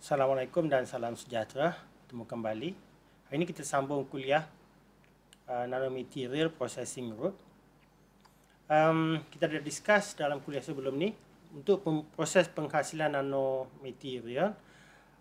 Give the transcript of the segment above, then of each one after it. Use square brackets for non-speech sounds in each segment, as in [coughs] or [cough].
Assalamualaikum dan salam sejahtera. Temu kembali. Hari ini kita sambung kuliah uh, nanomaterial processing route. Um, kita dah discuss dalam kuliah sebelum ni untuk pem- proses penghasilan nanomaterial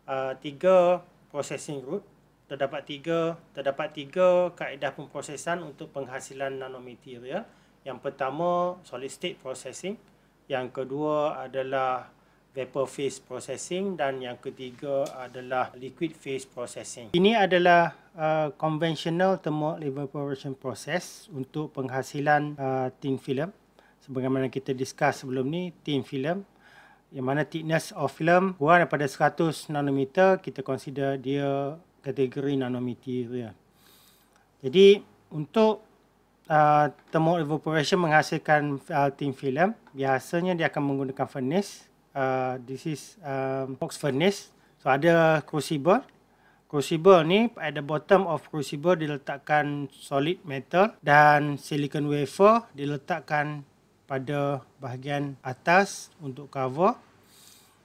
uh, tiga processing route terdapat tiga terdapat tiga kaedah pemprosesan untuk penghasilan nanomaterial. Yang pertama solid state processing, yang kedua adalah vapor phase processing dan yang ketiga adalah liquid phase processing. Ini adalah uh, conventional thermal evaporation process untuk penghasilan uh, thin film. Sebagaimana kita discuss sebelum ni, thin film yang mana thickness of film kurang daripada 100 nanometer kita consider dia kategori nanometer ya. Jadi untuk uh, thermal evaporation menghasilkan uh, thin film biasanya dia akan menggunakan furnace Uh, this is um, box furnace. So ada crucible. Crucible ni at the bottom of crucible diletakkan solid metal dan silicon wafer diletakkan pada bahagian atas untuk cover.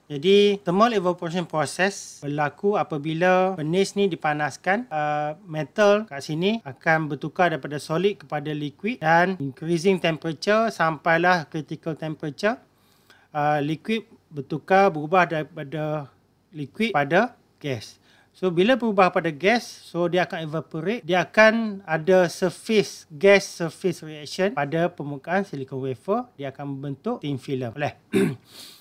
Jadi thermal evaporation process berlaku apabila furnace ni dipanaskan uh, metal kat sini akan bertukar daripada solid kepada liquid dan increasing temperature sampailah critical temperature uh, liquid bertukar berubah daripada liquid pada gas. So bila berubah pada gas, so dia akan evaporate, dia akan ada surface gas surface reaction pada permukaan silicon wafer, dia akan membentuk thin film. Boleh. [clears throat]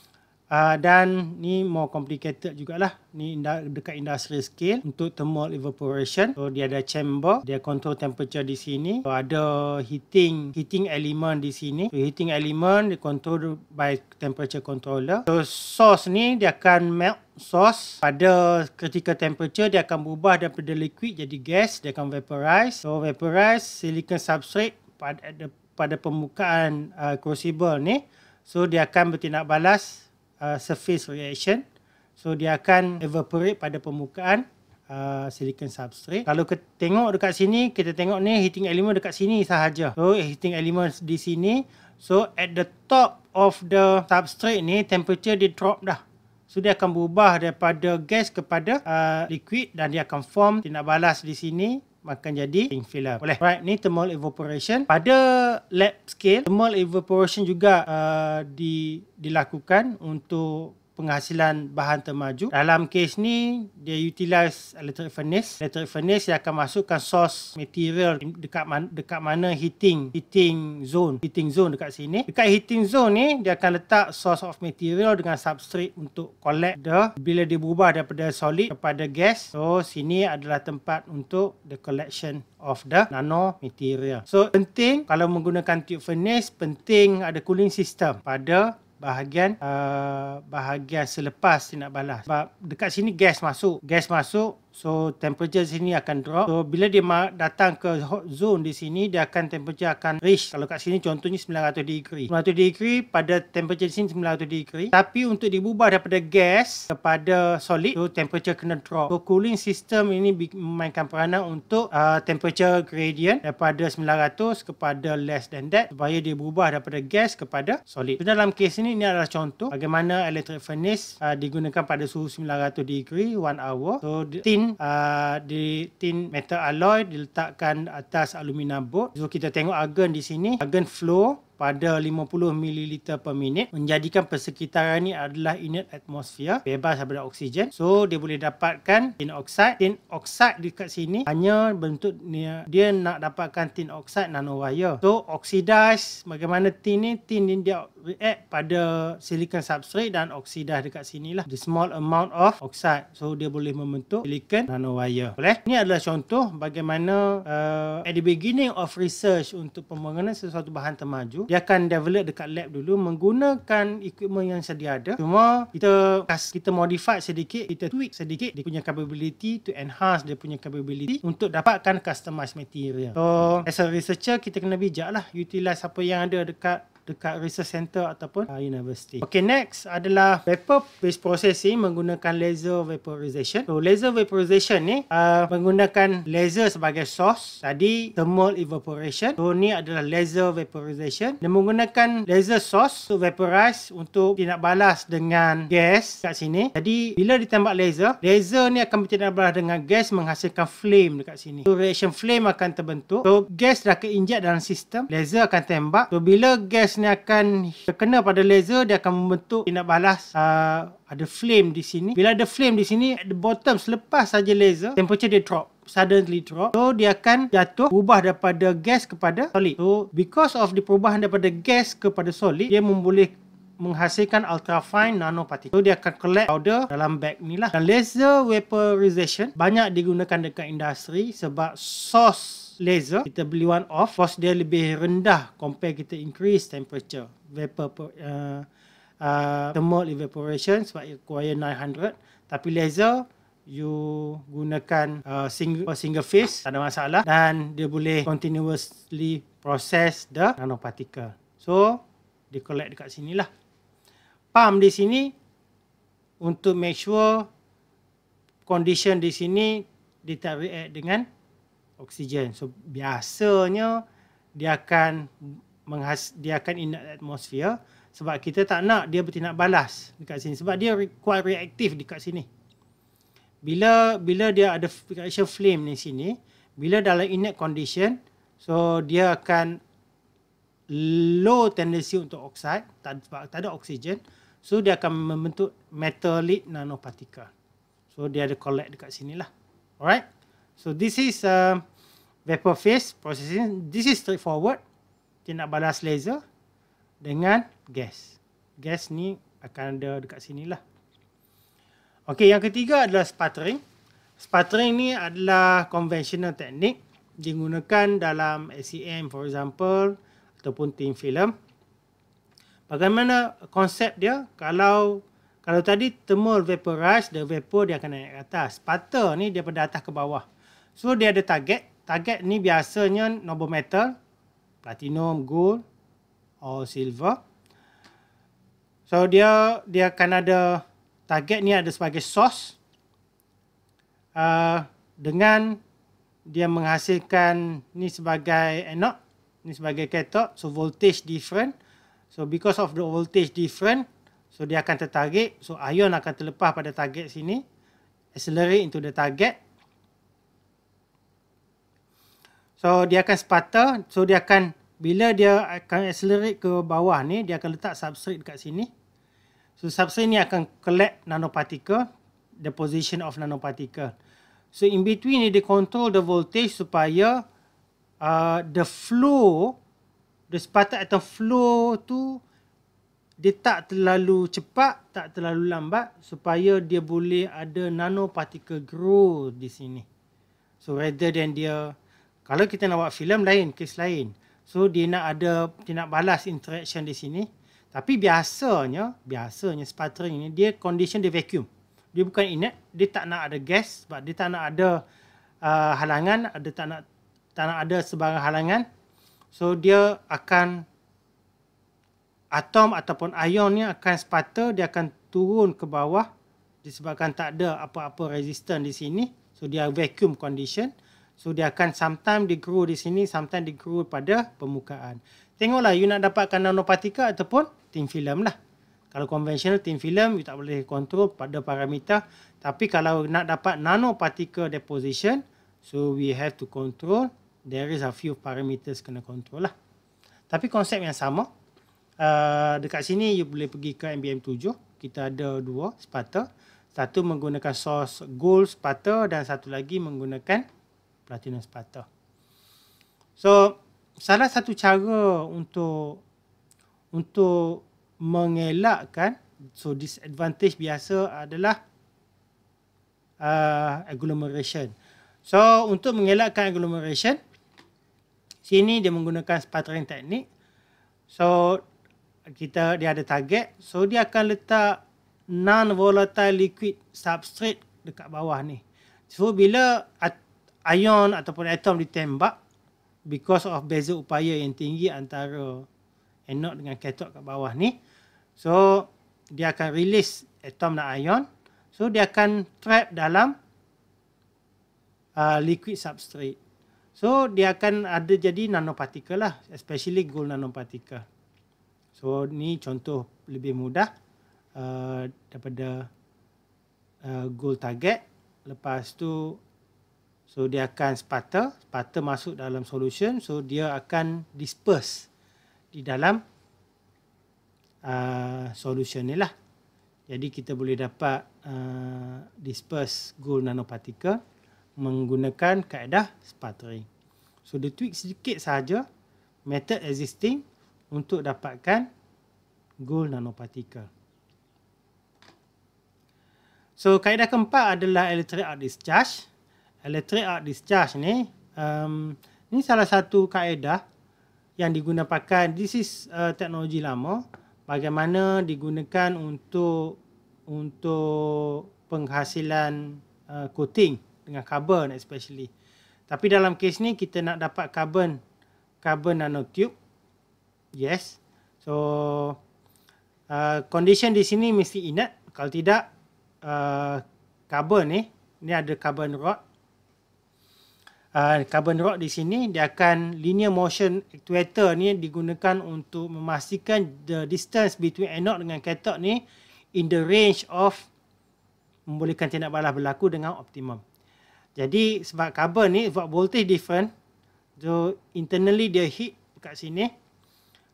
Uh, dan ni more complicated jugalah. Ni dekat industrial scale untuk thermal evaporation. So dia ada chamber, dia control temperature di sini. So ada heating heating element di sini. So heating element dia control by temperature controller. So source ni dia akan melt source pada ketika temperature dia akan berubah daripada liquid jadi gas, dia akan vaporize. So vaporize silicon substrate pada pada permukaan uh, crucible ni. So dia akan bertindak balas uh, surface reaction. So dia akan evaporate pada permukaan uh, silicon substrate. Kalau kita tengok dekat sini, kita tengok ni heating element dekat sini sahaja. So heating element di sini. So at the top of the substrate ni, temperature dia drop dah. So dia akan berubah daripada gas kepada uh, liquid dan dia akan form tindak balas di sini akan jadi ring film Boleh. Right, ni thermal evaporation. Pada lab scale, thermal evaporation juga uh, di dilakukan untuk penghasilan bahan termaju. Dalam kes ni, dia utilize electric furnace. Electric furnace dia akan masukkan source material dekat man, dekat mana heating heating zone. Heating zone dekat sini. Dekat heating zone ni, dia akan letak source of material dengan substrate untuk collect the bila dia berubah daripada solid kepada gas. So, sini adalah tempat untuk the collection of the nano material. So, penting kalau menggunakan tube furnace, penting ada cooling system pada bahagian uh, bahagian selepas dia balas sebab dekat sini gas masuk gas masuk So temperature sini akan drop. So bila dia datang ke hot zone di sini, dia akan temperature akan reach. Kalau kat sini contohnya 900 degree. 900 degree pada temperature di sini 900 degree. Tapi untuk diubah daripada gas kepada solid, so temperature kena drop. So cooling system ini memainkan peranan untuk uh, temperature gradient daripada 900 kepada less than that supaya dia berubah daripada gas kepada solid. So dalam kes ini, ini adalah contoh bagaimana electric furnace uh, digunakan pada suhu 900 degree one hour. So tin uh, di tin metal alloy diletakkan atas alumina board. So kita tengok argon di sini, argon flow pada 50 ml per minit menjadikan persekitaran ini adalah inert atmosfera bebas daripada oksigen so dia boleh dapatkan tin oxide tin oxide dekat sini hanya bentuk dia, dia nak dapatkan tin oxide nanowire so oxidize bagaimana tin ni tin ni dia react pada silicon substrate dan oksida dekat sini lah the small amount of oxide so dia boleh membentuk silicon nanowire boleh ni adalah contoh bagaimana uh, at the beginning of research untuk pembangunan sesuatu bahan temaju dia akan develop dekat lab dulu menggunakan equipment yang sedia ada cuma kita kita modify sedikit kita tweak sedikit dia punya capability to enhance dia punya capability untuk dapatkan customized material so as a researcher kita kena bijak lah utilize apa yang ada dekat dekat research center ataupun uh, university. Okay, next adalah vapor based processing menggunakan laser vaporization. So, laser vaporization ni uh, menggunakan laser sebagai source. Tadi, thermal evaporation. So, ni adalah laser vaporization. Dia menggunakan laser source to vaporize untuk tindak balas dengan gas kat sini. Jadi, bila ditembak laser, laser ni akan bertindak balas dengan gas menghasilkan flame dekat sini. So, reaction flame akan terbentuk. So, gas dah keinjak dalam sistem. Laser akan tembak. So, bila gas gas ni akan terkena pada laser dia akan membentuk tindak balas uh, ada flame di sini bila ada flame di sini at the bottom selepas saja laser temperature dia drop suddenly drop so dia akan jatuh ubah daripada gas kepada solid so because of the perubahan daripada gas kepada solid dia memboleh menghasilkan ultrafine nanoparticle. So, dia akan collect powder dalam bag ni lah. Dan laser vaporization banyak digunakan dekat industri sebab source laser kita beli one off cost dia lebih rendah compare kita increase temperature vapor uh, uh, thermal evaporation sebab you require 900 tapi laser you gunakan uh, single single phase tak ada masalah dan dia boleh continuously process the nanoparticle so di collect dekat sinilah pump di sini untuk make sure condition di sini dia tak react eh, dengan oksigen. So biasanya dia akan menghas dia akan in atmosphere sebab kita tak nak dia bertindak balas dekat sini sebab dia quite reactive dekat sini. Bila bila dia ada reaction flame di sini, bila dalam inert condition, so dia akan low tendency untuk oxide, tak, tak ada oksigen. So dia akan membentuk metal lead nanopartikel. So dia ada collect dekat sini lah. Alright. So this is a uh, vapor phase processing. This is straightforward. Dia nak balas laser dengan gas. Gas ni akan ada dekat sini lah. Okay, yang ketiga adalah sputtering. Sputtering ni adalah conventional teknik digunakan dalam SEM for example ataupun thin film bagaimana konsep dia kalau kalau tadi thermal vapor rush the vapor dia akan naik ke atas sputter ni dia pada atas ke bawah so dia ada target target ni biasanya noble metal platinum gold or silver so dia dia akan ada target ni ada sebagai source uh, dengan dia menghasilkan ni sebagai anode ni sebagai cathode so voltage different So because of the voltage different, so dia akan tertarik. So ion akan terlepas pada target sini. Accelerate into the target. So dia akan sputter. So dia akan, bila dia akan accelerate ke bawah ni, dia akan letak substrate dekat sini. So substrate ni akan collect nanoparticle. The position of nanoparticle. So in between ni dia control the voltage supaya uh, the flow dia sepatat atau flow tu dia tak terlalu cepat, tak terlalu lambat supaya dia boleh ada nano particle grow di sini. So rather than dia kalau kita nak buat filem lain, kes lain. So dia nak ada dia nak balas interaction di sini. Tapi biasanya, biasanya sputtering ni dia condition dia vacuum. Dia bukan inert, dia tak nak ada gas sebab dia tak nak ada uh, halangan, ada tak nak tak nak ada sebarang halangan So dia akan atom ataupun ion ni akan sparta dia akan turun ke bawah disebabkan tak ada apa-apa resistor di sini. So dia vacuum condition. So dia akan sometimes dia grow di sini, sometimes dia grow pada permukaan. Tengoklah you nak dapatkan nanopartikel ataupun tin film lah. Kalau conventional tin film you tak boleh control pada parameter. Tapi kalau nak dapat nanopartikel deposition, so we have to control there is a few parameters kena control lah. Tapi konsep yang sama. Uh, dekat sini you boleh pergi ke MBM 7. Kita ada dua sepatu. Satu menggunakan source gold sepatu dan satu lagi menggunakan platinum sepatu. So, salah satu cara untuk untuk mengelakkan so disadvantage biasa adalah uh, agglomeration. So, untuk mengelakkan agglomeration, sini dia menggunakan sputtering teknik so kita dia ada target so dia akan letak non volatile liquid substrate dekat bawah ni so bila ion ataupun atom ditembak because of beza upaya yang tinggi antara anode dengan cathode kat bawah ni so dia akan release atom dan ion so dia akan trap dalam uh, liquid substrate So dia akan ada jadi nanopartikel lah, especially gold nanopartikel. So ni contoh lebih mudah uh, daripada uh, gold target. Lepas tu, so dia akan sputter, sputter masuk dalam solution, so dia akan disperse di dalam uh, solution ni lah. Jadi kita boleh dapat uh, disperse gold nanopartikel menggunakan kaedah sputtering. So dia tweak sedikit saja method existing untuk dapatkan gold nanopartikel. So kaedah keempat adalah electric arc discharge. Electric arc discharge ni um, ni salah satu kaedah yang digunakan this is uh, teknologi lama bagaimana digunakan untuk untuk penghasilan uh, coating dengan carbon especially. Tapi dalam kes ni kita nak dapat carbon carbon nanotube. Yes. So uh, condition di sini mesti inat. kalau tidak uh, carbon ni ni ada carbon rod. Uh, carbon rod di sini dia akan linear motion actuator ni digunakan untuk memastikan the distance between anode dengan cathode ni in the range of membolehkan tindak balas berlaku dengan optimum. Jadi sebab carbon ni sebab voltage different. So internally dia heat dekat sini.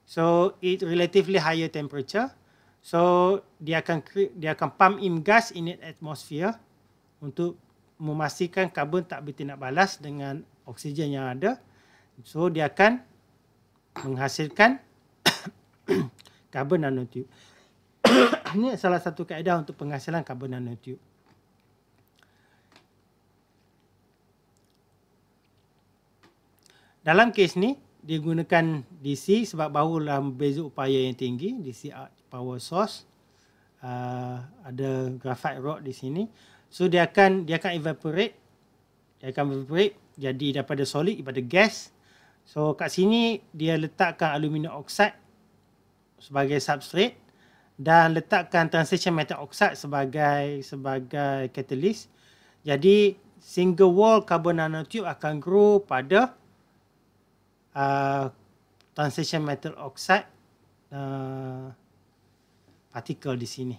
So it relatively higher temperature. So dia akan dia akan pump in gas in the atmosphere untuk memastikan carbon tak bertindak balas dengan oksigen yang ada. So dia akan menghasilkan carbon [coughs] nanotube. [coughs] Ini salah satu kaedah untuk penghasilan carbon nanotube. Dalam kes ni, digunakan DC sebab bahu dalam beza upaya yang tinggi, DC power source. Uh, ada graphite rod di sini. So dia akan dia akan evaporate. Dia akan evaporate jadi daripada solid kepada gas. So kat sini dia letakkan aluminium oxide sebagai substrate dan letakkan transition metal oxide sebagai sebagai katalis. Jadi single wall carbon nanotube akan grow pada uh, transition metal oxide uh, particle di sini.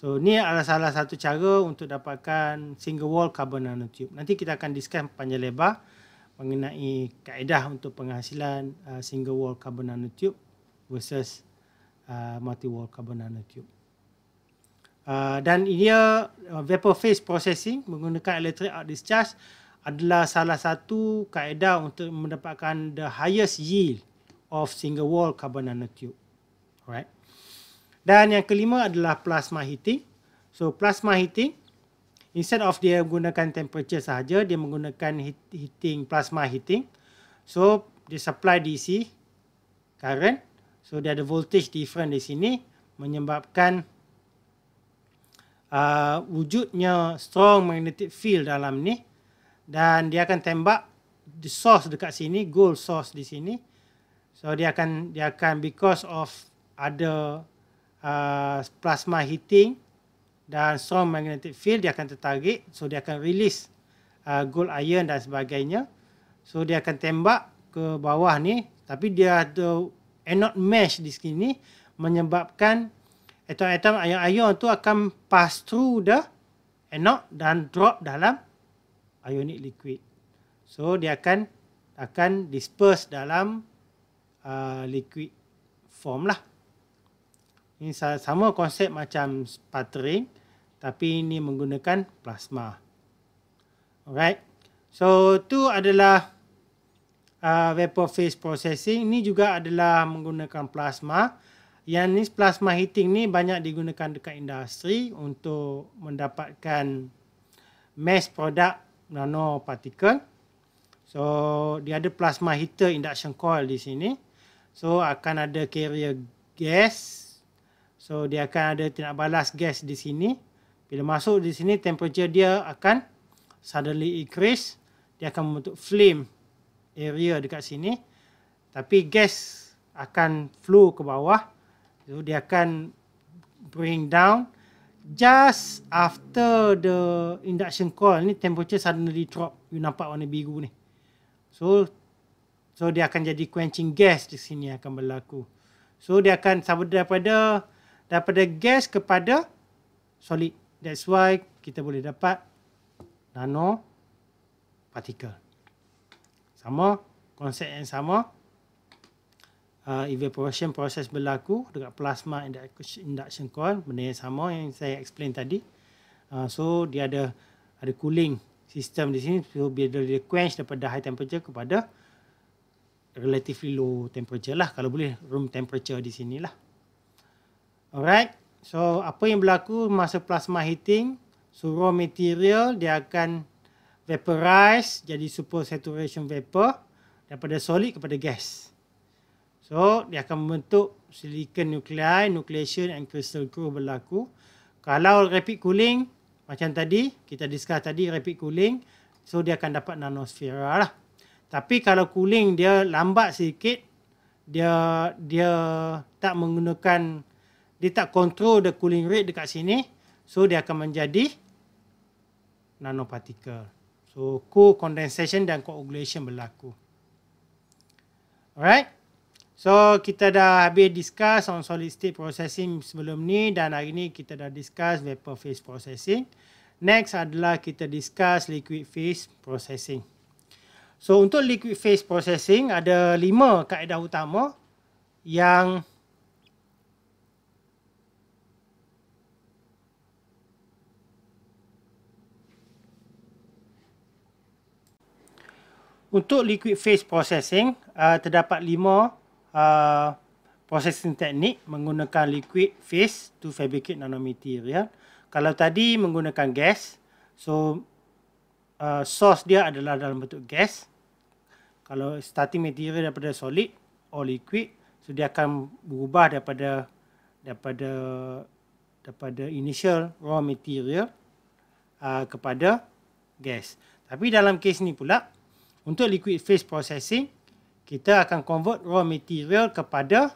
So ni adalah salah satu cara untuk dapatkan single wall carbon nanotube. Nanti kita akan discuss panjang lebar mengenai kaedah untuk penghasilan uh, single wall carbon nanotube versus uh, multi wall carbon nanotube. Uh, dan ini uh, vapor phase processing menggunakan electric arc discharge adalah salah satu kaedah untuk mendapatkan the highest yield of single wall carbon nanotube. Alright. Dan yang kelima adalah plasma heating. So plasma heating instead of dia menggunakan temperature sahaja, dia menggunakan heating plasma heating. So dia supply DC current. So dia ada voltage different di sini menyebabkan uh, wujudnya strong magnetic field dalam ni dan dia akan tembak the source dekat sini gold source di sini so dia akan dia akan because of ada uh, plasma heating dan strong magnetic field dia akan tertarik so dia akan release uh, gold iron dan sebagainya so dia akan tembak ke bawah ni tapi dia ada anode mesh di sini menyebabkan atom-atom ion-ion tu akan pass through the anode dan drop dalam ionic liquid. So dia akan akan disperse dalam uh, liquid form lah. Ini sama konsep macam sputtering tapi ini menggunakan plasma. Alright. So tu adalah uh, vapor phase processing. Ini juga adalah menggunakan plasma. Yang ni plasma heating ni banyak digunakan dekat industri untuk mendapatkan mass product nanoparticle. So, dia ada plasma heater induction coil di sini. So, akan ada carrier gas. So, dia akan ada tindak balas gas di sini. Bila masuk di sini, temperature dia akan suddenly increase. Dia akan membentuk flame area dekat sini. Tapi gas akan flow ke bawah. So, dia akan bring down just after the induction coil ni temperature suddenly drop you nampak warna biru ni so so dia akan jadi quenching gas di sini akan berlaku so dia akan daripada daripada gas kepada solid that's why kita boleh dapat nano particle sama konsep yang sama uh, ah, evaporation proses berlaku dekat plasma induction coil benda yang sama yang saya explain tadi uh, so dia ada ada cooling sistem di sini so bila dia quench daripada high temperature kepada relatively low temperature lah kalau boleh room temperature di sini lah alright so apa yang berlaku masa plasma heating so raw material dia akan vaporize jadi super saturation vapor daripada solid kepada gas So dia akan membentuk silikon nuclei, nucleation and crystal growth berlaku. Kalau rapid cooling macam tadi, kita discuss tadi rapid cooling, so dia akan dapat nanosfera lah. Tapi kalau cooling dia lambat sedikit, dia dia tak menggunakan dia tak control the cooling rate dekat sini, so dia akan menjadi nanoparticle. So co-condensation dan coagulation berlaku. Alright? So kita dah habis discuss on solid state processing sebelum ni dan hari ni kita dah discuss vapor phase processing. Next adalah kita discuss liquid phase processing. So untuk liquid phase processing ada lima kaedah utama yang Untuk liquid phase processing uh, terdapat lima uh, processing teknik menggunakan liquid phase to fabricate nanomaterial. Ya. Kalau tadi menggunakan gas, so uh, source dia adalah dalam bentuk gas. Kalau starting material daripada solid or liquid, so dia akan berubah daripada daripada daripada initial raw material uh, kepada gas. Tapi dalam kes ni pula, untuk liquid phase processing, kita akan convert raw material kepada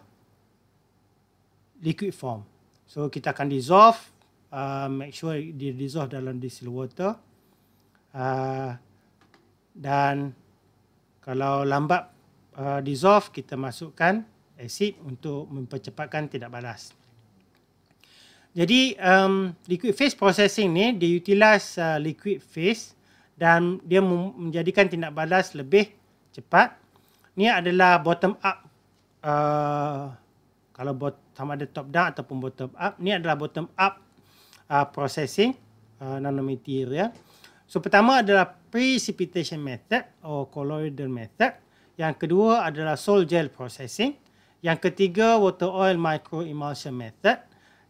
liquid form. So kita akan dissolve, uh, make sure di dissolve dalam distilled water. Uh, dan kalau lambat uh, dissolve, kita masukkan acid untuk mempercepatkan tidak balas. Jadi um, liquid phase processing ni dia utilize uh, liquid phase dan dia menjadikan tindak balas lebih cepat ni adalah bottom up uh, kalau bot, sama ada top down ataupun bottom up ni adalah bottom up uh, processing uh, nanometer ya so pertama adalah precipitation method or colloidal method yang kedua adalah sol gel processing yang ketiga water oil micro emulsion method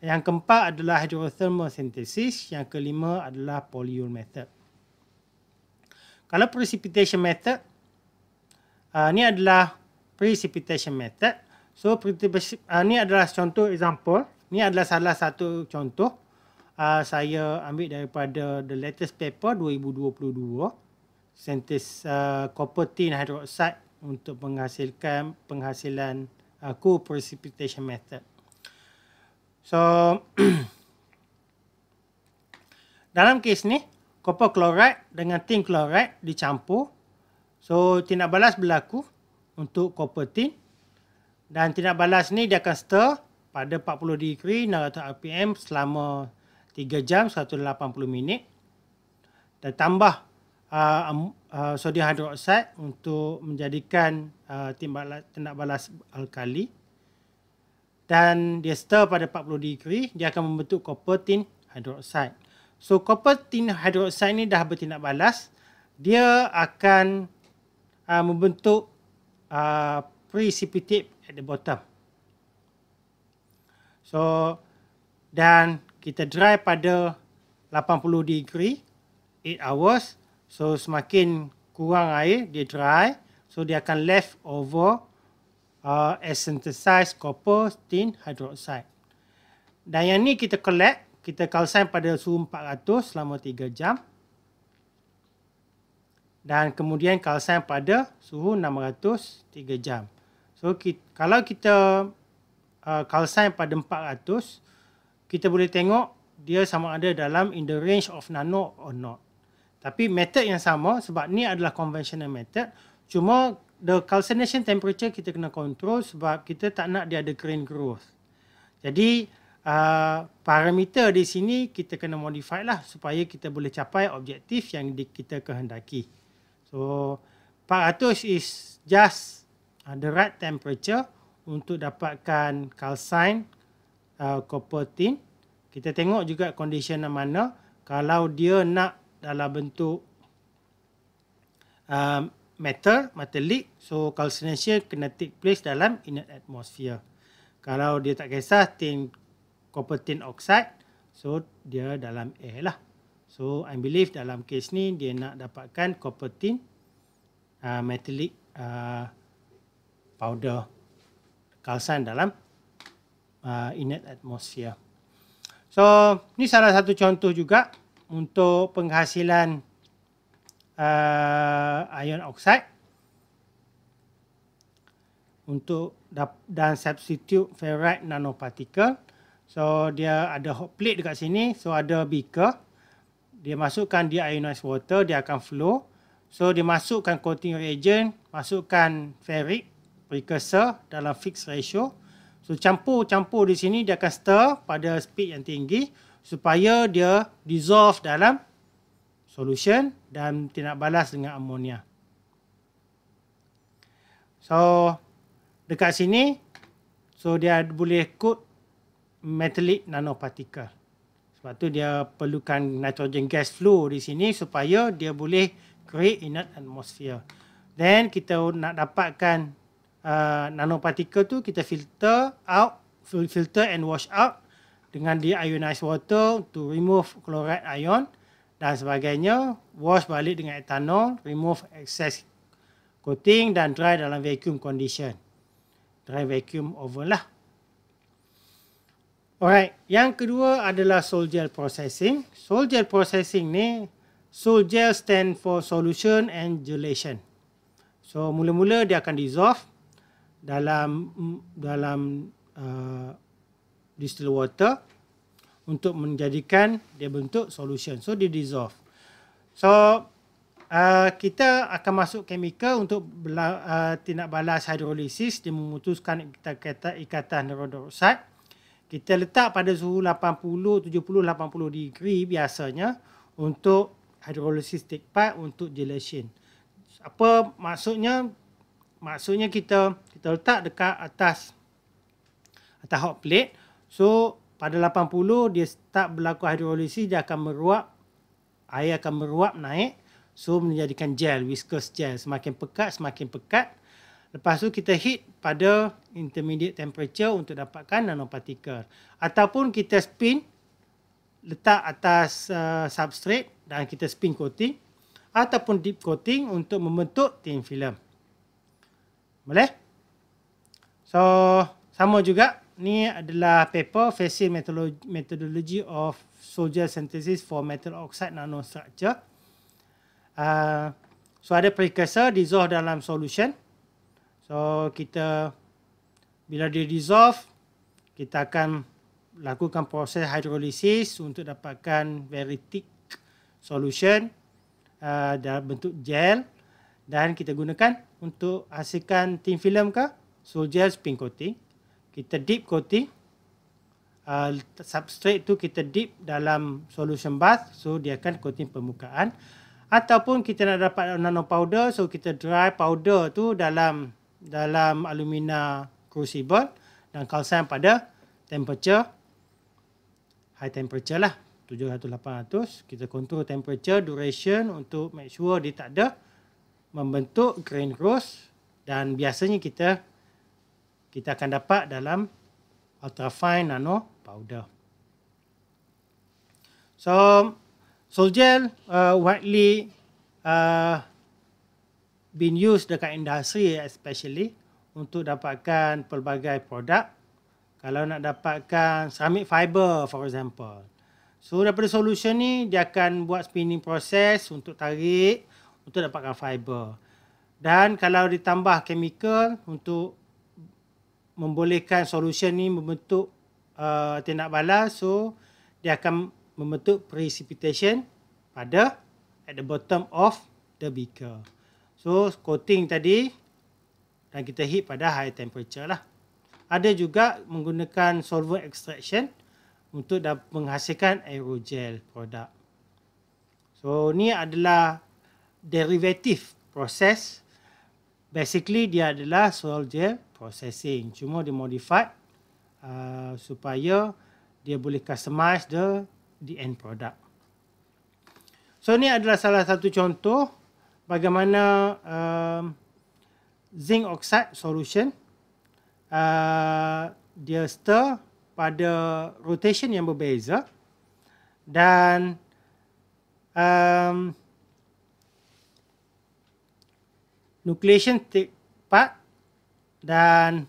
yang keempat adalah hydrothermal synthesis yang kelima adalah polyol method kalau precipitation method uh, ni adalah precipitation method. So precipitation uh, ni adalah contoh example. Ni adalah salah satu contoh uh, saya ambil daripada the latest paper 2022 sentis uh, tin hydroxide untuk menghasilkan penghasilan uh, co-precipitation method. So [clears throat] dalam kes ni copper chloride dengan tin chloride dicampur So tindak balas berlaku untuk copper tin dan tindak balas ni dia akan stir pada 40 degree 600 RPM selama 3 jam 180 minit dan tambah uh, uh, sodium hydroxide untuk menjadikan uh, tindak balas alkali dan dia stir pada 40 degree dia akan membentuk copper tin hydroxide. So copper tin hydroxide ni dah bertindak balas dia akan uh, membentuk uh, ah, precipitate at the bottom. So dan kita dry pada 80 degree 8 hours. So semakin kurang air dia dry, so dia akan left over uh, as synthesized copper tin hydroxide. Dan yang ni kita collect, kita calcine pada suhu 400 selama 3 jam dan kemudian kalsen pada suhu 603 jam. So kita, kalau kita kalsen uh, pada 400, kita boleh tengok dia sama ada dalam in the range of nano or not. Tapi method yang sama sebab ni adalah conventional method. Cuma the calcination temperature kita kena control sebab kita tak nak dia ada grain growth. Jadi uh, parameter di sini kita kena modify lah supaya kita boleh capai objektif yang di, kita kehendaki. So 400 is just uh, the right temperature untuk dapatkan calcine uh, copper tin. Kita tengok juga condition mana. Kalau dia nak dalam bentuk um, metal, metallic, so calcination kena take place dalam inert atmosphere. Kalau dia tak kisah tin copper tin oxide, so dia dalam air lah. So I believe dalam kes ni dia nak dapatkan copper tin uh, metallic uh, powder kalsan dalam uh, inert atmosphere. So ni salah satu contoh juga untuk penghasilan uh, ion oxide untuk dan substitute ferrite nanoparticle. So dia ada hot plate dekat sini, so ada beaker dia masukkan dia deionized water dia akan flow so dia masukkan coating reagent masukkan ferric precursor dalam fixed ratio so campur-campur di sini dia akan stir pada speed yang tinggi supaya dia dissolve dalam solution dan tidak balas dengan amonia so dekat sini so dia boleh code metallic nanoparticle sebab tu dia perlukan nitrogen gas flow di sini supaya dia boleh create inert atmosphere. Then kita nak dapatkan uh, nanoparticle tu kita filter out, filter and wash out dengan deionized water to remove chloride ion dan sebagainya. Wash balik dengan etanol, remove excess coating dan dry dalam vacuum condition. Dry vacuum oven lah. Alright, yang kedua adalah sol gel processing. Sol gel processing ni, sol gel stand for solution and gelation. So, mula-mula dia akan dissolve dalam dalam uh, distilled water untuk menjadikan dia bentuk solution. So, dia dissolve. So, uh, kita akan masuk kemikal untuk uh, tindak balas hidrolisis. Dia memutuskan kita ikatan hidroksida kita letak pada suhu 80 70 80 degree biasanya untuk hydrolysis take part untuk gelatin apa maksudnya maksudnya kita kita letak dekat atas atas hot plate so pada 80 dia start berlaku hydrolysis dia akan meruap air akan meruap naik so menjadikan gel viscous gel semakin pekat semakin pekat Lepas tu kita heat pada intermediate temperature untuk dapatkan nanopartikel, Ataupun kita spin letak atas uh, substrate dan kita spin coating ataupun deep coating untuk membentuk thin film. Boleh? So, sama juga ni adalah paper facil methodology of soldier synthesis for metal oxide nanostructure. Uh, so ada precursor dissolve dalam solution So kita bila dia dissolve kita akan lakukan proses hidrolisis untuk dapatkan very thick solution uh, dalam bentuk gel dan kita gunakan untuk hasilkan thin film ke so gel spin coating kita dip coating uh, substrate tu kita dip dalam solution bath so dia akan coating permukaan ataupun kita nak dapat nano powder so kita dry powder tu dalam dalam alumina crucible dan calcine pada temperature high temperature lah 700-800 kita kontrol temperature duration untuk make sure dia tak ada membentuk grain growth dan biasanya kita kita akan dapat dalam ultra fine nano powder so Solgel uh, widely uh, been used dekat industri especially untuk dapatkan pelbagai produk. Kalau nak dapatkan ceramic fiber for example. So daripada solution ni dia akan buat spinning process untuk tarik untuk dapatkan fiber. Dan kalau ditambah chemical untuk membolehkan solution ni membentuk uh, tindak balas so dia akan membentuk precipitation pada at the bottom of the beaker. So coating tadi dan kita heat pada high temperature lah. Ada juga menggunakan solvent extraction untuk menghasilkan aerogel produk. So ni adalah derivative proses. Basically dia adalah sol gel processing. Cuma dia modified uh, supaya dia boleh customize the, the end product. So ni adalah salah satu contoh bagaimana uh, zinc oxide solution uh, dia stir pada rotation yang berbeza dan um, nucleation take part dan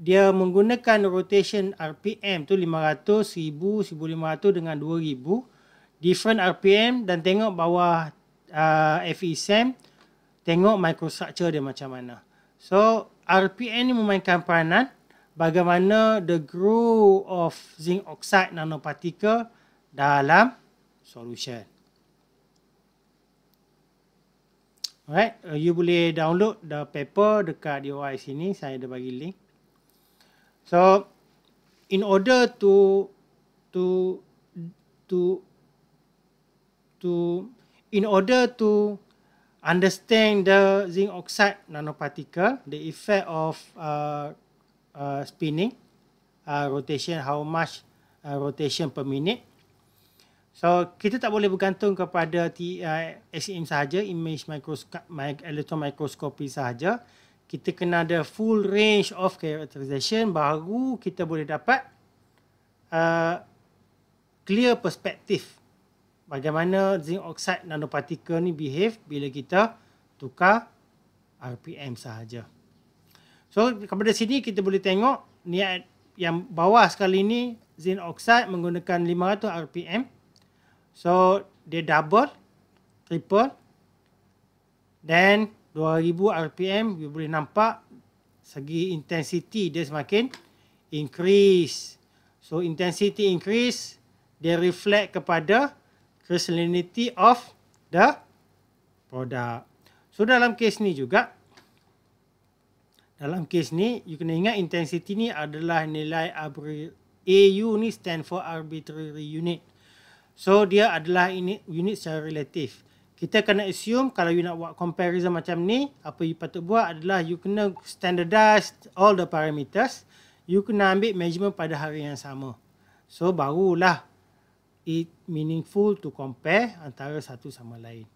dia menggunakan rotation RPM tu 500, 1000, 1500 dengan 2000 different RPM dan tengok bawah uh, FESAM tengok microstructure dia macam mana. So RPN ni memainkan peranan bagaimana the growth of zinc oxide nanoparticle dalam solution. Alright, uh, you boleh download the paper dekat DOI sini, saya ada bagi link. So in order to to to to in order to understand the zinc oxide nanoparticle, the effect of uh, uh, spinning, uh, rotation, how much uh, rotation per minute. So kita tak boleh bergantung kepada SEM sahaja, image microscopy, electron microscopy sahaja. Kita kena ada full range of characterization baru kita boleh dapat uh, clear perspective bagaimana zinc oxide nanoparticle ni behave bila kita tukar RPM sahaja. So, kepada sini kita boleh tengok ni yang bawah sekali ni zinc oxide menggunakan 500 RPM. So, dia double, triple dan 2000 RPM you boleh nampak segi intensity dia semakin increase. So, intensity increase dia reflect kepada salinity of the product. So dalam kes ni juga dalam kes ni you kena ingat intensity ni adalah nilai AU ni stand for arbitrary unit. So dia adalah unit, unit secara relatif. Kita kena assume kalau you nak buat comparison macam ni, apa you patut buat adalah you kena standardize all the parameters. You kena ambil measurement pada hari yang sama. So barulah it meaningful to compare antara satu sama lain.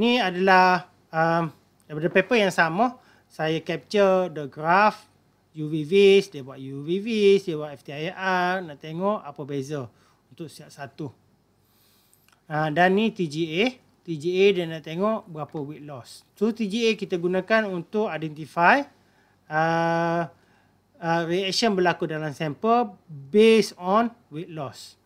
Ni adalah um, daripada paper yang sama, saya capture the graph UVVs, dia buat UVVs, dia buat FTIR, nak tengok apa beza untuk setiap satu. Uh, dan ni TGA, TGA dia nak tengok berapa weight loss. So TGA kita gunakan untuk identify uh, uh, reaction berlaku dalam sampel based on weight loss.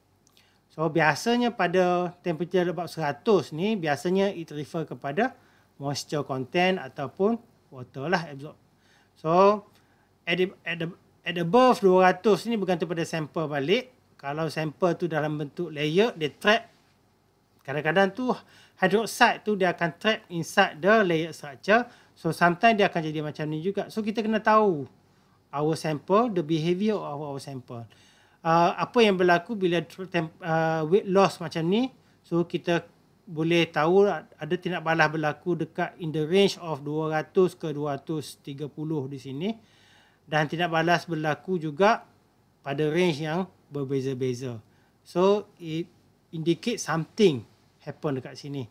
So biasanya pada temperature about 100 ni biasanya it refer kepada moisture content ataupun water lah absorb. So at the, at the, at above 200 ni bergantung pada sampel balik. Kalau sampel tu dalam bentuk layer dia trap kadang-kadang tu hydroxide tu dia akan trap inside the layer structure. So sometimes dia akan jadi macam ni juga. So kita kena tahu our sample, the behavior of our sample. Ah, apa yang berlaku bila uh, weight loss macam ni so kita boleh tahu ada tindak balas berlaku dekat in the range of 200 ke 230 di sini dan tindak balas berlaku juga pada range yang berbeza-beza so it indicate something happen dekat sini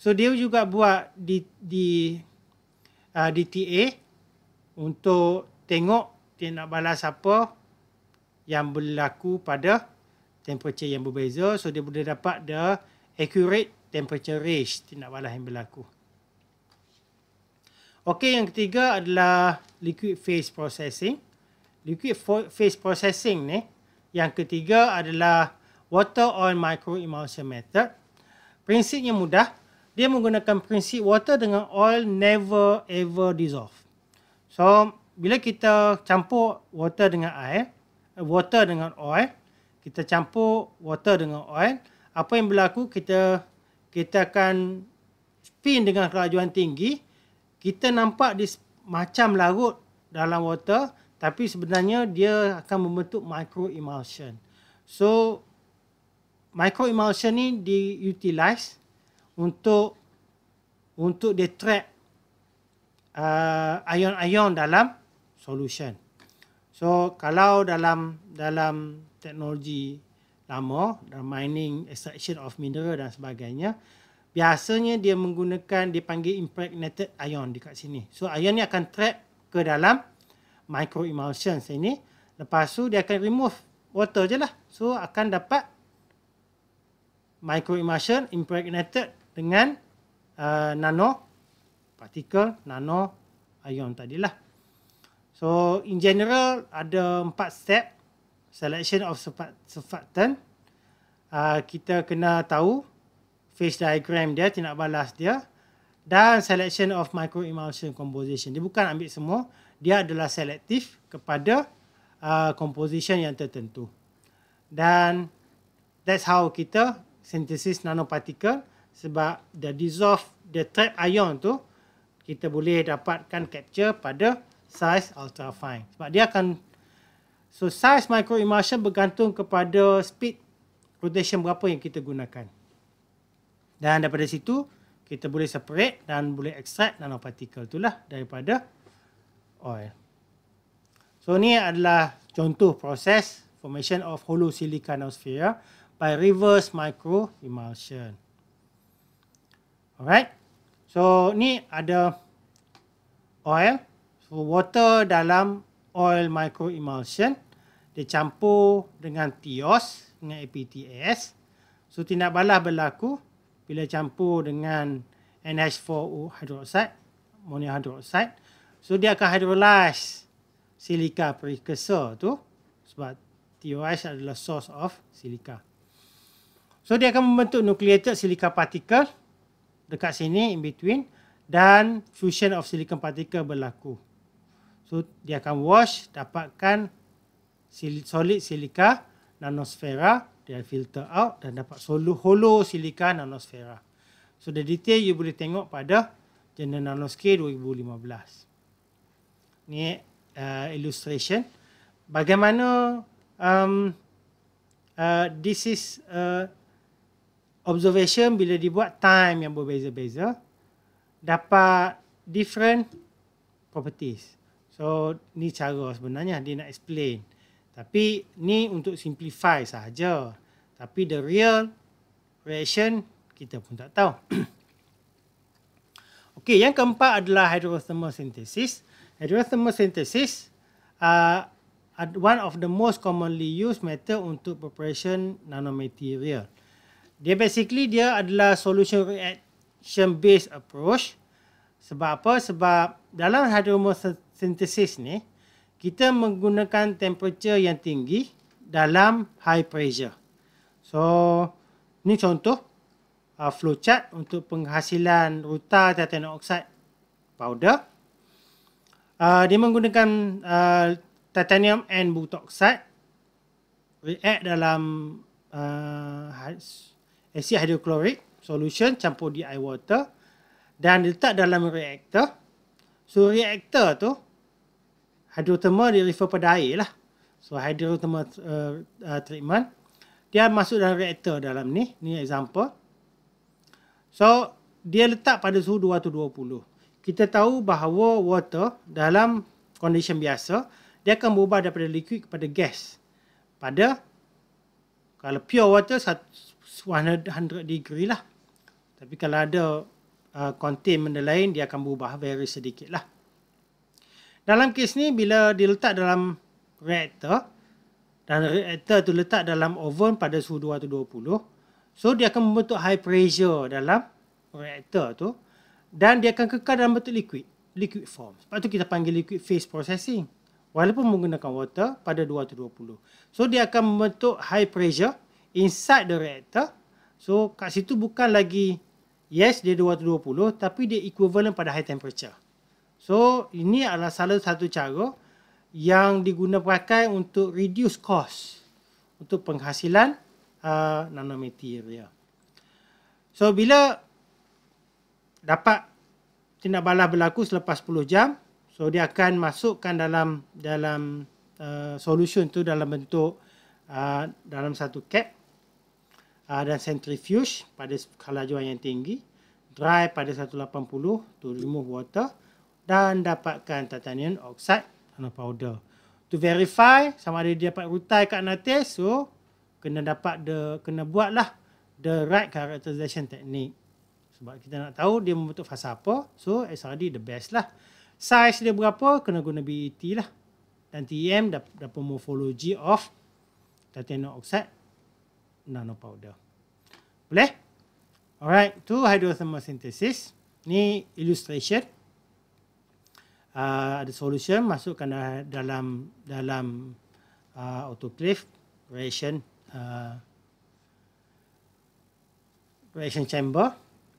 so dia juga buat di di uh, ah, DTA untuk tengok tindak balas apa yang berlaku pada temperature yang berbeza so dia boleh dapat the accurate temperature range tindak balas yang berlaku. Okey yang ketiga adalah liquid phase processing. Liquid phase processing ni yang ketiga adalah water on micro emulsion method. Prinsipnya mudah. Dia menggunakan prinsip water dengan oil never ever dissolve. So, bila kita campur water dengan air, water dengan oil kita campur water dengan oil apa yang berlaku kita kita akan spin dengan kelajuan tinggi kita nampak di macam larut dalam water tapi sebenarnya dia akan membentuk micro emulsion so micro emulsion ni di utilize untuk untuk dia trap uh, ion-ion dalam solution So kalau dalam dalam teknologi lama dalam mining extraction of mineral dan sebagainya biasanya dia menggunakan dipanggil impregnated ion di kat sini. So ion ni akan trap ke dalam micro emulsion sini. Lepas tu dia akan remove water je lah. So akan dapat micro emulsion impregnated dengan uh, nano particle nano ion tadilah. lah. So in general ada empat step selection of surfactant. Uh, ah, kita kena tahu phase diagram dia, tindak balas dia dan selection of microemulsion composition. Dia bukan ambil semua, dia adalah selektif kepada uh, composition yang tertentu. Dan that's how kita synthesis nanoparticle sebab the dissolve the trap ion tu kita boleh dapatkan capture pada size ultra fine sebab dia akan so size micro emulsion bergantung kepada speed rotation berapa yang kita gunakan dan daripada situ kita boleh separate dan boleh extract nanoparticle itulah daripada oil so ni adalah contoh proses formation of hollow silica siliconosphere by reverse micro emulsion alright so ni ada oil water dalam oil micro emulsion dia campur dengan TIOS dengan APTS so tindak balas berlaku bila campur dengan NH4O hydroxide ammonia hydroxide so dia akan hydrolyze silika precursor tu sebab TIOS adalah source of silika so dia akan membentuk nucleated silika particle dekat sini in between dan fusion of silicon particle berlaku. So dia akan wash dapatkan solid silika nanosfera dia filter out dan dapat solo holo silika nanosfera. So the detail you boleh tengok pada Jurnal Nanoscale 2015. Ni uh, illustration bagaimana um, uh, this is uh, observation bila dibuat time yang berbeza-beza dapat different properties. So ni cara sebenarnya dia nak explain. Tapi ni untuk simplify sahaja. Tapi the real reaction kita pun tak tahu. [clears throat] Okey, yang keempat adalah hydrothermal synthesis. Hydrothermal synthesis uh, one of the most commonly used method untuk preparation nanomaterial. Dia basically dia adalah solution reaction based approach. Sebab apa? Sebab dalam hydrothermal Sintesis ni, kita menggunakan temperature yang tinggi dalam high pressure. So, ni contoh uh, flowchart untuk penghasilan ruta titanium oxide powder. Uh, dia menggunakan uh, titanium and butoxide react dalam uh, acid hydrochloric solution campur di air water dan letak dalam reaktor. So, reaktor tu hydrothermal dia refer pada air lah. So hydrothermal uh, uh, treatment dia masuk dalam reaktor dalam ni, ni example. So dia letak pada suhu 220. Kita tahu bahawa water dalam condition biasa dia akan berubah daripada liquid kepada gas. Pada kalau pure water 100 degree lah. Tapi kalau ada uh, contain benda lain dia akan berubah very sedikit lah. Dalam kes ni bila diletak dalam reaktor dan reaktor tu letak dalam oven pada suhu 220, so dia akan membentuk high pressure dalam reaktor tu dan dia akan kekal dalam bentuk liquid, liquid form. Sebab tu kita panggil liquid phase processing. Walaupun menggunakan water pada 220. So dia akan membentuk high pressure inside the reactor. So kat situ bukan lagi yes dia 220 tapi dia equivalent pada high temperature. So ini adalah salah satu cara yang digunakan untuk reduce cost untuk penghasilan uh, nanomaterial. Ya. So bila dapat tindak balas berlaku selepas 10 jam, so dia akan masukkan dalam dalam uh, solution tu dalam bentuk uh, dalam satu cap uh, dan centrifuge pada kelajuan yang tinggi, dry pada 180 to remove water dan dapatkan titanium oxide tanah powder. To verify sama ada dia dapat rutai kat natis, so kena dapat the, kena buat lah the right characterization technique. Sebab kita nak tahu dia membentuk fasa apa, so SRD the best lah. Size dia berapa, kena guna BET lah. Dan TEM dapat morphology of titanium oxide nanopowder. Boleh? Alright, tu hydrothermal synthesis. Ni illustration uh, ada solution masukkan dalam dalam uh, autoclave reaction uh, reaction chamber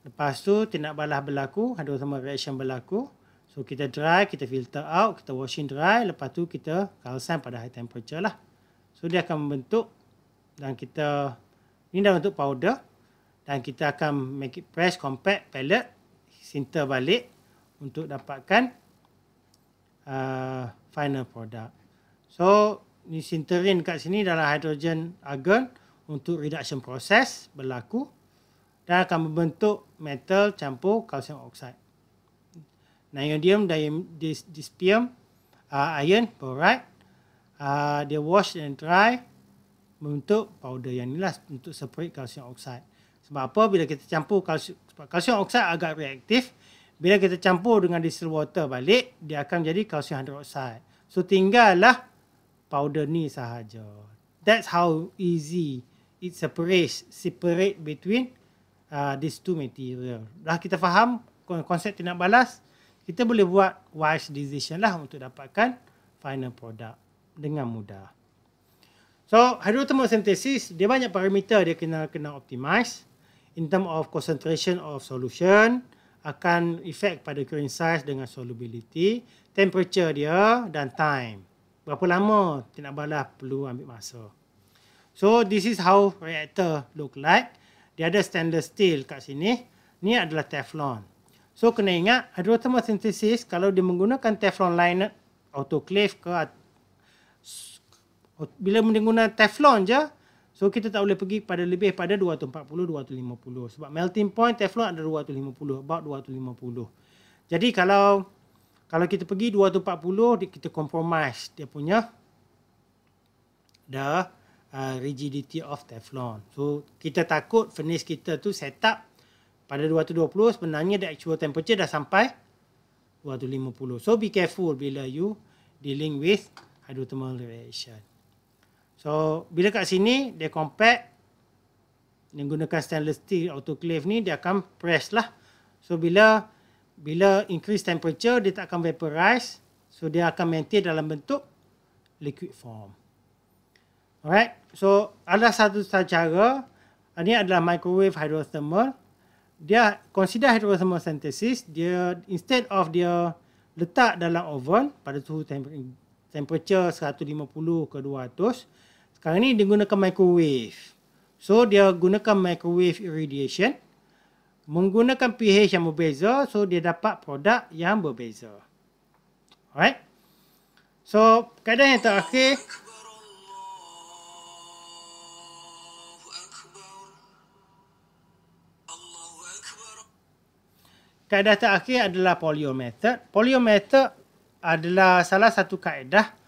lepas tu tindak balas berlaku ada sama reaction berlaku so kita dry kita filter out kita washing dry lepas tu kita kalsan pada high temperature lah so dia akan membentuk dan kita ini dah bentuk powder dan kita akan make it press compact pellet sinter balik untuk dapatkan uh, final product. So, ni sinterin kat sini adalah hydrogen argon untuk reduction process berlaku dan akan membentuk metal campur calcium oxide. Niodium, dispium, uh, iron, boride, uh, dia wash and dry membentuk powder yang inilah untuk separate kalsium oxide. Sebab apa? Bila kita campur kalsium calcium oxide agak reaktif, bila kita campur dengan distilled water balik, dia akan jadi calcium hydroxide. So tinggallah powder ni sahaja. That's how easy it separates separate between uh, these two material. Dah kita faham konsep tindak balas, kita boleh buat wise decision lah untuk dapatkan final product dengan mudah. So, hydrothermal synthesis, dia banyak parameter dia kena kena optimize in term of concentration of solution, akan efek pada current size dengan solubility, temperature dia dan time. Berapa lama kita nak balas perlu ambil masa. So this is how reactor look like. Dia ada stainless steel kat sini. Ni adalah Teflon. So kena ingat hydrothermal synthesis kalau dia menggunakan Teflon liner autoclave ke bila menggunakan Teflon je So kita tak boleh pergi pada lebih pada 240 250 sebab melting point teflon ada 250 about 250. Jadi kalau kalau kita pergi 240 kita compromise dia punya the uh, rigidity of teflon. So kita takut furnace kita tu setup pada 220 sebenarnya the actual temperature dah sampai 250. So be careful bila you dealing with hydrothermal reaction. So bila kat sini dia compact dengan gunakan stainless steel autoclave ni dia akan press lah. So bila bila increase temperature dia tak akan vaporize. So dia akan maintain dalam bentuk liquid form. Alright. So ada satu cara. Ini adalah microwave hydrothermal. Dia consider hydrothermal synthesis. Dia instead of dia letak dalam oven pada suhu temperature 150 ke 200. Sekarang ni dia gunakan microwave. So dia gunakan microwave irradiation. Menggunakan pH yang berbeza. So dia dapat produk yang berbeza. Alright. So keadaan yang terakhir. Kaedah terakhir adalah polio method. Polio method adalah salah satu kaedah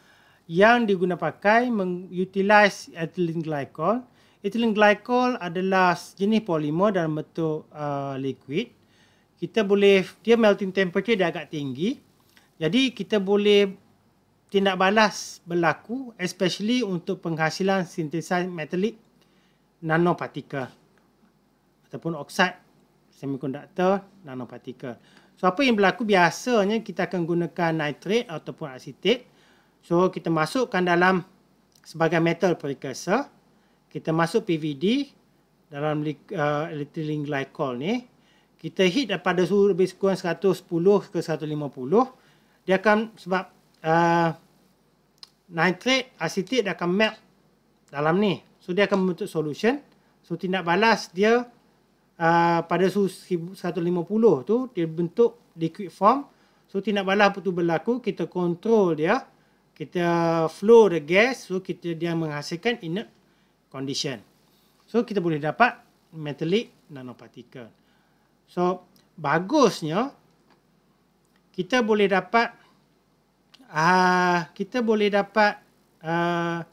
yang diguna pakai mengutilize ethylene glycol. Ethylene glycol adalah jenis polimer dalam bentuk uh, liquid. Kita boleh dia melting temperature dia agak tinggi. Jadi kita boleh tindak balas berlaku especially untuk penghasilan sintesis metallic nanoparticle ataupun oxide semiconductor nanoparticle. So apa yang berlaku biasanya kita akan gunakan nitrate ataupun acetate So kita masukkan dalam sebagai metal precursor. Kita masuk PVD dalam uh, ethylene glycol ni. Kita heat pada suhu lebih kurang 110 ke 150. Dia akan sebab uh, nitrate, asetik dia akan melt dalam ni. So dia akan membentuk solution. So tindak balas dia uh, pada suhu 150 tu dia bentuk liquid form. So tindak balas betul berlaku kita control dia kita flow the gas so kita dia menghasilkan inert condition so kita boleh dapat metallic nanoparticle so bagusnya kita boleh dapat uh, kita boleh dapat uh,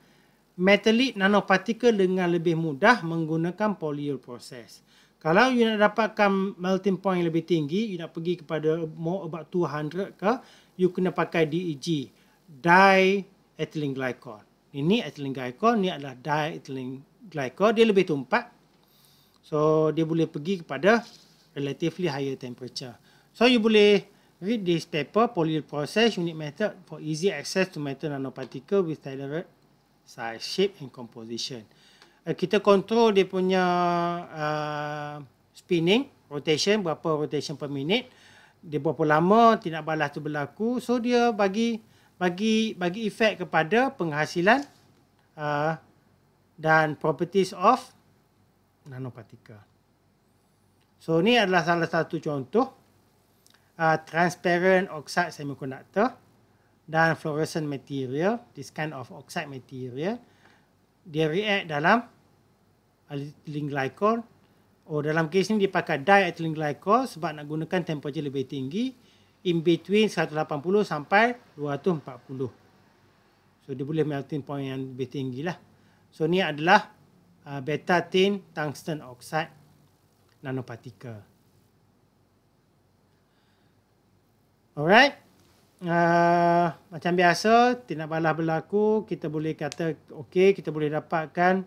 metallic nanoparticle dengan lebih mudah menggunakan polyol process kalau you nak dapatkan melting point yang lebih tinggi, you nak pergi kepada more about 200 ke, you kena pakai DEG diethylene glycol. Ini ethylene glycol, ni adalah diethylene glycol. Dia lebih tumpat. So, dia boleh pergi kepada relatively higher temperature. So, you boleh read this paper, polyl process, unit method for easy access to metal nanoparticle with tailored size, shape and composition. Uh, kita control dia punya uh, spinning, rotation, berapa rotation per minit. Dia berapa lama tindak balas tu berlaku. So, dia bagi bagi bagi efek kepada penghasilan uh, dan properties of nanopartikel. So ni adalah salah satu contoh uh, transparent oxide semiconductor dan fluorescent material, this kind of oxide material, dia react dalam ethylene glycol. Oh, dalam kes ni dia pakai diethylene glycol sebab nak gunakan temperature lebih tinggi in between 180 sampai 240. So dia boleh melting point yang lebih tinggi lah. So ni adalah uh, beta tin tungsten oxide nanoparticle. Alright. Uh, macam biasa, tindak balas berlaku, kita boleh kata, okey, kita boleh dapatkan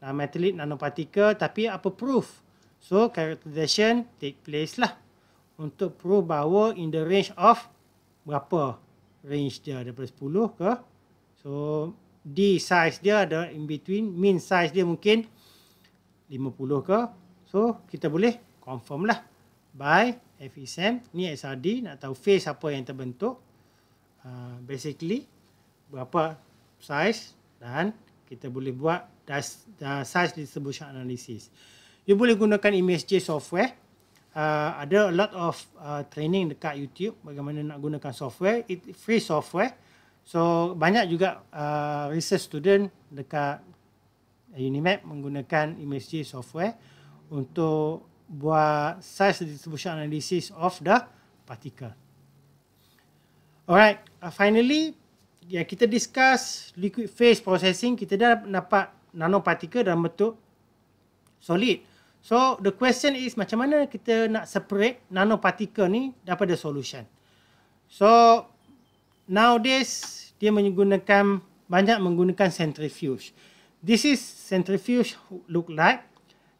uh, metallic nanoparticle, tapi apa proof? So, characterization take place lah untuk prove bahawa in the range of berapa range dia daripada 10 ke so D size dia ada in between mean size dia mungkin 50 ke so kita boleh confirm lah by FSM ni SRD nak tahu face apa yang terbentuk uh, basically berapa size dan kita boleh buat size distribution analysis you boleh gunakan image J software uh, ada a lot of uh, training dekat YouTube bagaimana nak gunakan software. It free software. So banyak juga uh, research student dekat Unimap menggunakan ImageJ software untuk buat size distribution analysis of the particle. Alright, uh, finally ya yeah, kita discuss liquid phase processing kita dah dapat nanoparticle dalam bentuk solid. Uh, So the question is macam mana kita nak separate nanoparticle ni daripada solution. So nowadays dia menggunakan banyak menggunakan centrifuge. This is centrifuge look like.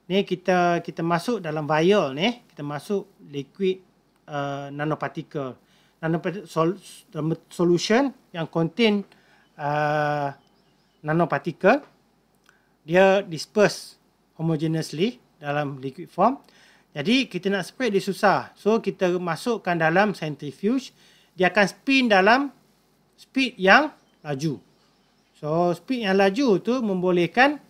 Ni kita kita masuk dalam vial ni, kita masuk liquid uh, nanoparticle. Nanoparticle sol, solution yang contain uh, nanoparticle dia disperse homogeneously dalam liquid form. Jadi kita nak spread dia susah. So kita masukkan dalam centrifuge. Dia akan spin dalam speed yang laju. So speed yang laju tu membolehkan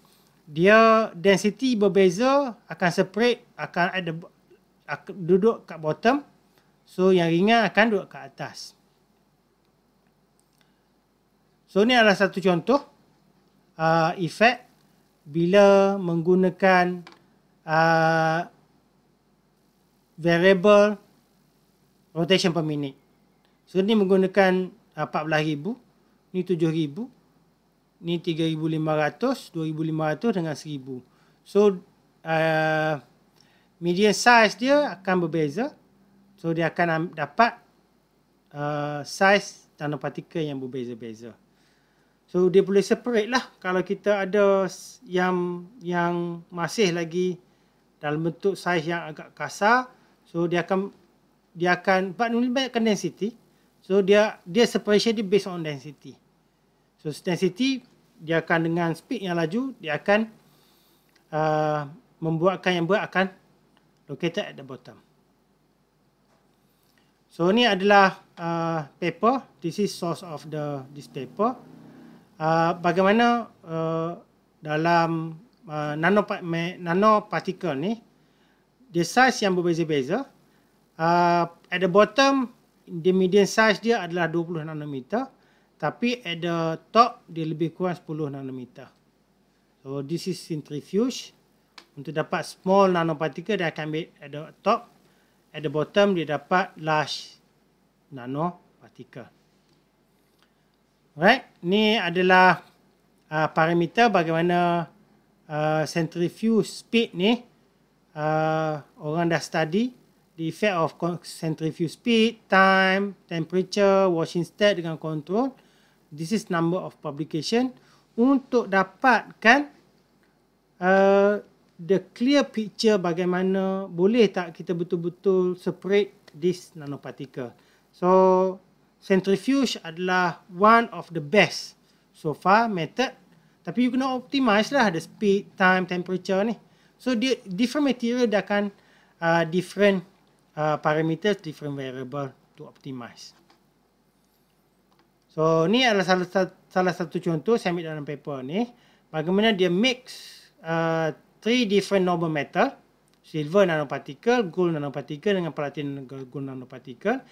dia density berbeza akan spread akan ada duduk kat bottom. So yang ringan akan duduk kat atas. So ni adalah satu contoh uh, efek bila menggunakan uh, variable rotation per minit. So ni menggunakan uh, 14,000, ni 7,000, ni 3,500, 2,500 dengan 1,000. So uh, median size dia akan berbeza. So dia akan dapat uh, size partikel yang berbeza-beza. So dia boleh separate lah kalau kita ada yang yang masih lagi dalam bentuk saiz yang agak kasar so dia akan dia akan but melibatkan density so dia dia separation dia based on density so density dia akan dengan speed yang laju dia akan uh, membuatkan yang buat akan located at the bottom so ni adalah uh, paper this is source of the this paper uh, bagaimana uh, dalam uh, nanoparticle ni dia size yang berbeza-beza uh, at the bottom the median size dia adalah 20 nanometer tapi at the top dia lebih kurang 10 nanometer so this is centrifuge untuk dapat small nanopartikel dia akan ambil at the top at the bottom dia dapat large nanopartikel. right ni adalah uh, parameter bagaimana uh, centrifuge speed ni uh, orang dah study the effect of centrifuge speed, time, temperature, washing state dengan control. This is number of publication untuk dapatkan uh, the clear picture bagaimana boleh tak kita betul-betul separate this nanoparticle. So centrifuge adalah one of the best so far method tapi you kena optimize lah the speed, time, temperature ni. So dia different material dia akan uh, different uh, parameters, different variable to optimize. So ni adalah salah satu, salah satu contoh saya ambil dalam paper ni. Bagaimana dia mix uh, three different noble metal. Silver nanoparticle, gold nanoparticle dengan platinum gold nanoparticle.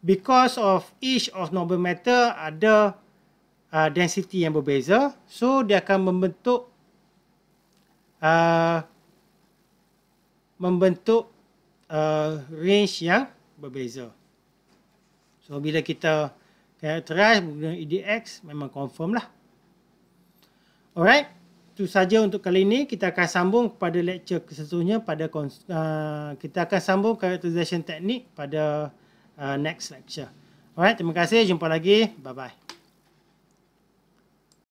Because of each of noble metal ada uh, density yang berbeza. So dia akan membentuk uh, membentuk uh, range yang berbeza. So bila kita characterize menggunakan EDX memang confirm lah. Alright, itu saja untuk kali ini. Kita akan sambung kepada lecture seterusnya pada uh, kita akan sambung characterization teknik pada uh, next lecture. Alright, terima kasih. Jumpa lagi. Bye-bye.